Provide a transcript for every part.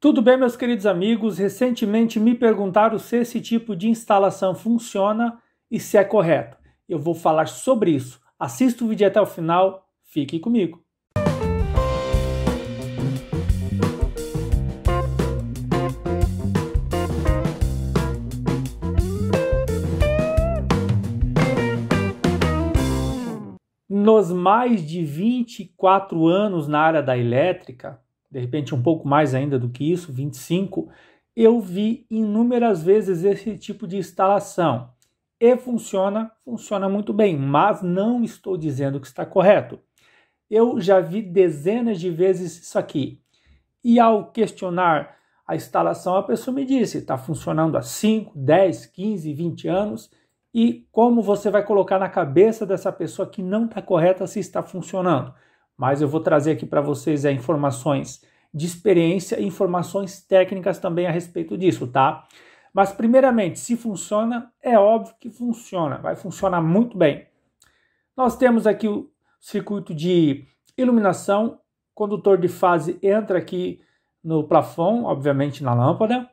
Tudo bem, meus queridos amigos? Recentemente me perguntaram se esse tipo de instalação funciona e se é correto. Eu vou falar sobre isso. Assista o vídeo até o final, fique comigo. Nos mais de 24 anos na área da elétrica, de repente um pouco mais ainda do que isso, 25, eu vi inúmeras vezes esse tipo de instalação. E funciona, funciona muito bem, mas não estou dizendo que está correto. Eu já vi dezenas de vezes isso aqui. E ao questionar a instalação, a pessoa me disse: está funcionando há 5, 10, 15, 20 anos. E como você vai colocar na cabeça dessa pessoa que não está correta se está funcionando? mas eu vou trazer aqui para vocês é, informações de experiência e informações técnicas também a respeito disso, tá? Mas, primeiramente, se funciona, é óbvio que funciona, vai funcionar muito bem. Nós temos aqui o circuito de iluminação, condutor de fase entra aqui no plafond, obviamente na lâmpada.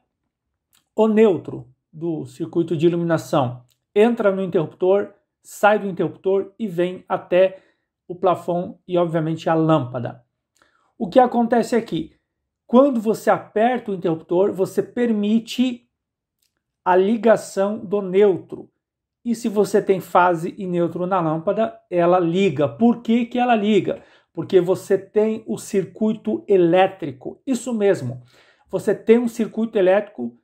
O neutro do circuito de iluminação entra no interruptor, sai do interruptor e vem até o plafond e, obviamente, a lâmpada. O que acontece aqui? É quando você aperta o interruptor, você permite a ligação do neutro. E se você tem fase e neutro na lâmpada, ela liga. Por que, que ela liga? Porque você tem o circuito elétrico. Isso mesmo. Você tem um circuito elétrico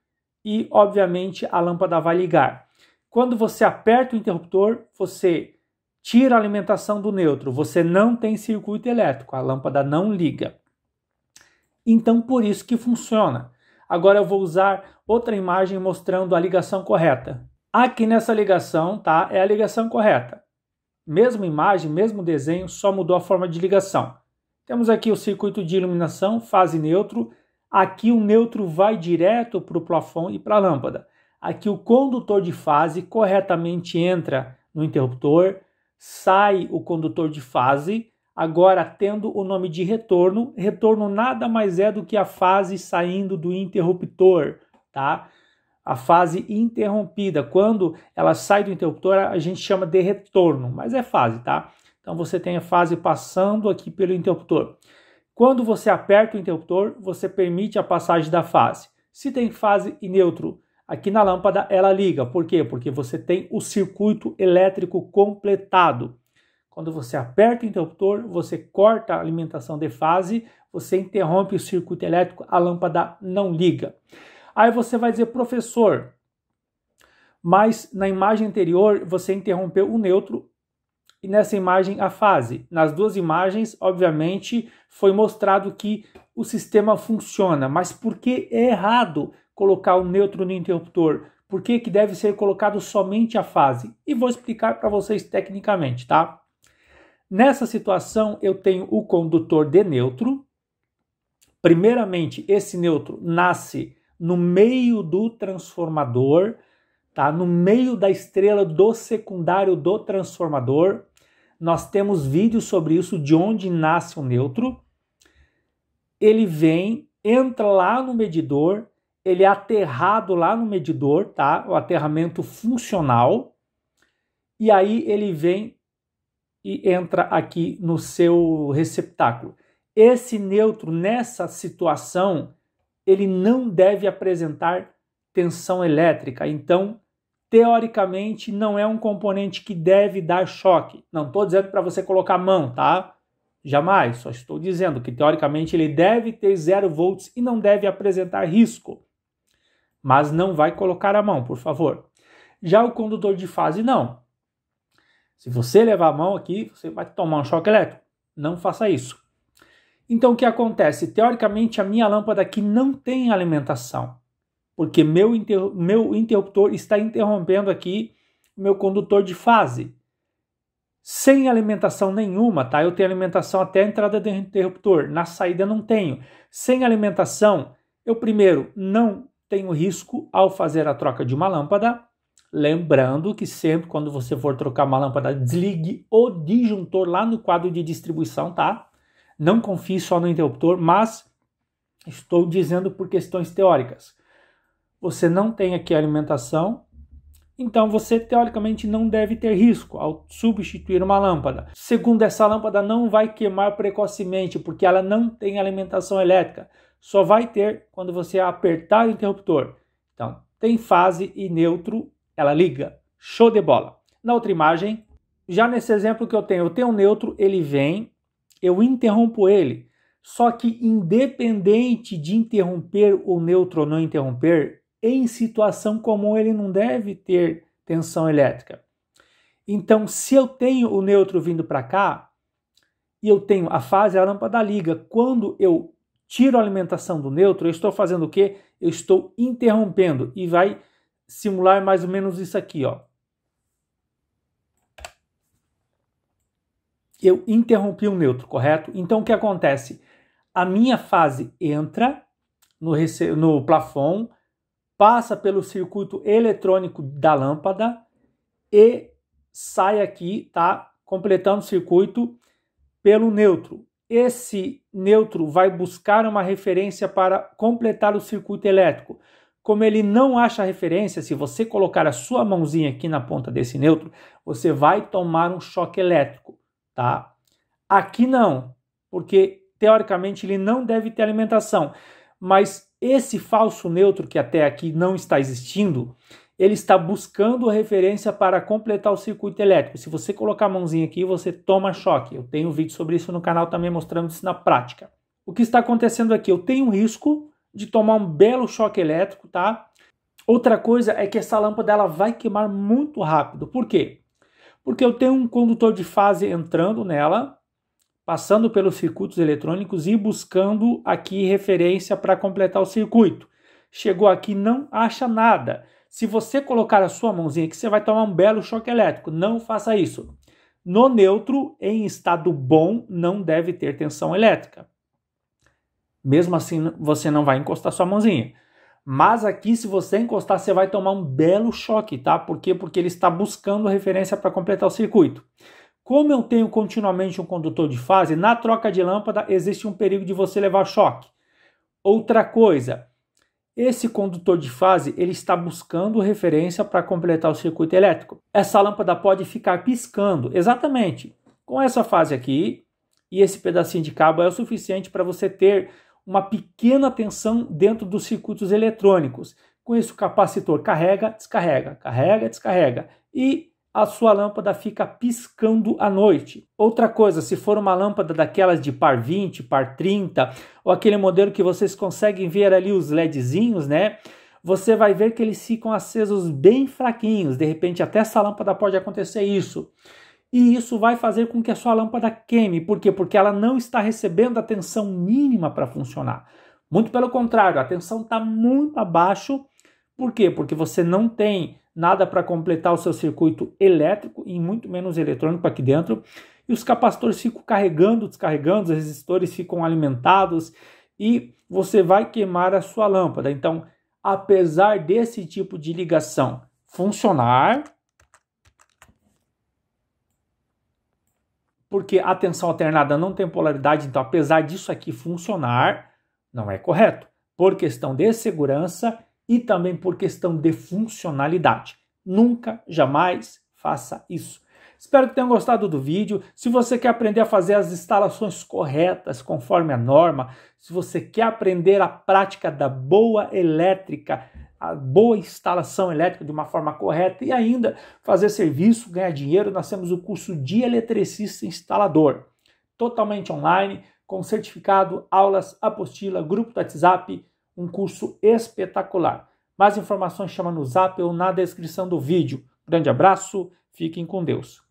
e, obviamente, a lâmpada vai ligar. Quando você aperta o interruptor, você tira a alimentação do neutro, você não tem circuito elétrico, a lâmpada não liga. Então, por isso que funciona. Agora eu vou usar outra imagem mostrando a ligação correta. Aqui nessa ligação, tá? É a ligação correta. Mesma imagem, mesmo desenho, só mudou a forma de ligação. Temos aqui o circuito de iluminação, fase neutro. Aqui o neutro vai direto para o plafond e para a lâmpada. Aqui o condutor de fase corretamente entra no interruptor, sai o condutor de fase, agora tendo o nome de retorno. Retorno nada mais é do que a fase saindo do interruptor, tá? A fase interrompida, quando ela sai do interruptor, a gente chama de retorno, mas é fase, tá? Então você tem a fase passando aqui pelo interruptor. Quando você aperta o interruptor, você permite a passagem da fase. Se tem fase e neutro, Aqui na lâmpada ela liga, por quê? Porque você tem o circuito elétrico completado. Quando você aperta o interruptor, você corta a alimentação de fase, você interrompe o circuito elétrico, a lâmpada não liga. Aí você vai dizer, professor, mas na imagem anterior você interrompeu o neutro e nessa imagem a fase. Nas duas imagens, obviamente, foi mostrado que o sistema funciona, mas por que é errado? colocar o neutro no interruptor? Por que, que deve ser colocado somente a fase? E vou explicar para vocês tecnicamente, tá? Nessa situação, eu tenho o condutor de neutro. Primeiramente, esse neutro nasce no meio do transformador, tá? No meio da estrela do secundário do transformador. Nós temos vídeos sobre isso, de onde nasce o neutro. Ele vem, entra lá no medidor, ele é aterrado lá no medidor, tá? O aterramento funcional. E aí ele vem e entra aqui no seu receptáculo. Esse neutro nessa situação, ele não deve apresentar tensão elétrica. Então, teoricamente, não é um componente que deve dar choque. Não estou dizendo para você colocar a mão, tá? Jamais, só estou dizendo que teoricamente ele deve ter 0 volts e não deve apresentar risco mas não vai colocar a mão, por favor. Já o condutor de fase, não. Se você levar a mão aqui, você vai tomar um choque elétrico. Não faça isso. Então, o que acontece? Teoricamente, a minha lâmpada aqui não tem alimentação, porque meu, inter... meu interruptor está interrompendo aqui o meu condutor de fase. Sem alimentação nenhuma, tá? Eu tenho alimentação até a entrada do interruptor, na saída não tenho. Sem alimentação, eu primeiro não tem o risco ao fazer a troca de uma lâmpada. Lembrando que sempre quando você for trocar uma lâmpada, desligue o disjuntor lá no quadro de distribuição, tá? Não confie só no interruptor, mas estou dizendo por questões teóricas. Você não tem aqui alimentação, então você teoricamente não deve ter risco ao substituir uma lâmpada. Segundo, essa lâmpada não vai queimar precocemente porque ela não tem alimentação elétrica só vai ter quando você apertar o interruptor. Então, tem fase e neutro, ela liga. Show de bola. Na outra imagem, já nesse exemplo que eu tenho, eu tenho um neutro, ele vem, eu interrompo ele. Só que independente de interromper o neutro ou não interromper, em situação comum ele não deve ter tensão elétrica. Então, se eu tenho o neutro vindo para cá e eu tenho a fase, a lâmpada liga. Quando eu tiro a alimentação do neutro, eu estou fazendo o quê? Eu estou interrompendo e vai simular mais ou menos isso aqui, ó. Eu interrompi o neutro, correto? Então o que acontece? A minha fase entra no, no plafond, passa pelo circuito eletrônico da lâmpada e sai aqui, tá? Completando o circuito pelo neutro esse neutro vai buscar uma referência para completar o circuito elétrico. Como ele não acha referência, se você colocar a sua mãozinha aqui na ponta desse neutro, você vai tomar um choque elétrico, tá? Aqui não, porque teoricamente ele não deve ter alimentação, mas esse falso neutro que até aqui não está existindo, ele está buscando referência para completar o circuito elétrico. Se você colocar a mãozinha aqui, você toma choque. Eu tenho um vídeo sobre isso no canal também mostrando isso na prática. O que está acontecendo aqui? Eu tenho um risco de tomar um belo choque elétrico, tá? Outra coisa é que essa lâmpada ela vai queimar muito rápido. Por quê? Porque eu tenho um condutor de fase entrando nela, passando pelos circuitos eletrônicos e buscando aqui referência para completar o circuito. Chegou aqui, não acha nada. Se você colocar a sua mãozinha aqui, você vai tomar um belo choque elétrico. Não faça isso. No neutro, em estado bom, não deve ter tensão elétrica. Mesmo assim, você não vai encostar sua mãozinha. Mas aqui, se você encostar, você vai tomar um belo choque, tá? Por quê? Porque ele está buscando referência para completar o circuito. Como eu tenho continuamente um condutor de fase, na troca de lâmpada existe um perigo de você levar choque. Outra coisa, esse condutor de fase ele está buscando referência para completar o circuito elétrico. Essa lâmpada pode ficar piscando, exatamente. Com essa fase aqui e esse pedacinho de cabo é o suficiente para você ter uma pequena tensão dentro dos circuitos eletrônicos. Com isso, o capacitor carrega, descarrega, carrega, descarrega. E a sua lâmpada fica piscando à noite. Outra coisa, se for uma lâmpada daquelas de par 20, par 30, ou aquele modelo que vocês conseguem ver ali os LEDzinhos, né? Você vai ver que eles ficam acesos bem fraquinhos. De repente, até essa lâmpada pode acontecer isso. E isso vai fazer com que a sua lâmpada queime. Por quê? Porque ela não está recebendo a tensão mínima para funcionar. Muito pelo contrário, a tensão está muito abaixo. Por quê? Porque você não tem nada para completar o seu circuito elétrico e muito menos eletrônico aqui dentro. E os capacitores ficam carregando, descarregando, os resistores ficam alimentados e você vai queimar a sua lâmpada. Então, apesar desse tipo de ligação funcionar, porque a tensão alternada não tem polaridade, então apesar disso aqui funcionar, não é correto. Por questão de segurança, e também por questão de funcionalidade. Nunca, jamais faça isso. Espero que tenham gostado do vídeo. Se você quer aprender a fazer as instalações corretas conforme a norma, se você quer aprender a prática da boa elétrica, a boa instalação elétrica de uma forma correta e ainda fazer serviço, ganhar dinheiro, nós temos o curso de eletricista instalador, totalmente online, com certificado, aulas, apostila, grupo do WhatsApp, um curso espetacular. Mais informações chama no zap ou na descrição do vídeo. Grande abraço, fiquem com Deus.